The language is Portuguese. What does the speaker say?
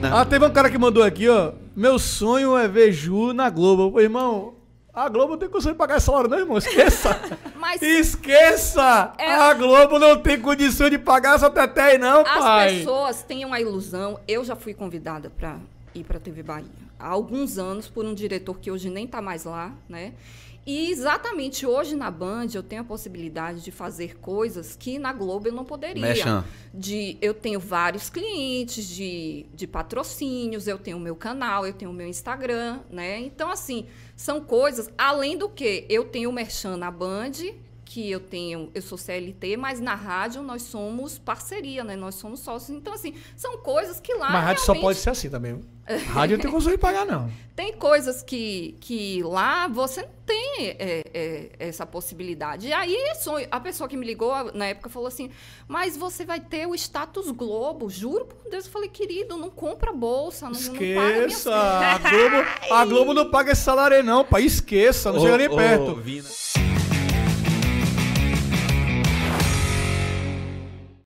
Não. Ah, teve um cara que mandou aqui, ó. Meu sonho é ver Ju na Globo. Falei, irmão, a Globo não tem condição de pagar esse salário, não, irmão. Esqueça! Mas Esqueça! É... A Globo não tem condição de pagar essa teté, não, pai. As pessoas têm uma ilusão. Eu já fui convidada para ir para a TV Bahia. Há alguns anos, por um diretor que hoje nem está mais lá, né? E exatamente hoje na Band eu tenho a possibilidade de fazer coisas que na Globo eu não poderia. Mexam. De eu tenho vários clientes de, de patrocínios, eu tenho o meu canal, eu tenho o meu Instagram, né? Então assim, são coisas além do que eu tenho o Merchan na Band, que eu tenho, eu sou CLT, mas na rádio nós somos parceria, né? Nós somos sócios. Então assim, são coisas que lá Mas a rádio só pode ser assim também. Tá Rádio não tem condições de pagar, não. Tem coisas que, que lá você não tem é, é, essa possibilidade. E aí é a pessoa que me ligou na época falou assim: Mas você vai ter o status Globo, juro por Deus. Eu falei, querido, não compra bolsa, não, esqueça, não paga a Globo, a Globo não paga esse salário, não, pai. Esqueça, não ô, chega nem ô, perto. Vina.